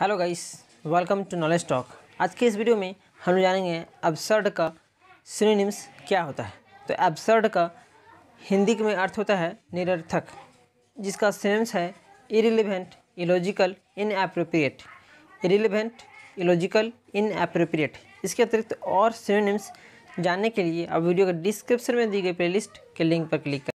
hello guys welcome to knowledge talk आज के इस वीडियो में हम जानेंगे एब्सर्ड का सिनोनिम्स क्या होता है तो एब्सर्ड का हिंदी में अर्थ होता है निरर्थक जिसका सिनोनिम्स है irrelevant illogical appropriate irrelevant illogical appropriate इसके अतिरिक्त और सिनोनिम्स जानने के लिए आप वीडियो के डिस्क्रिप्शन में दी गई प्लेलिस्ट के लिंक पर क्लिक करें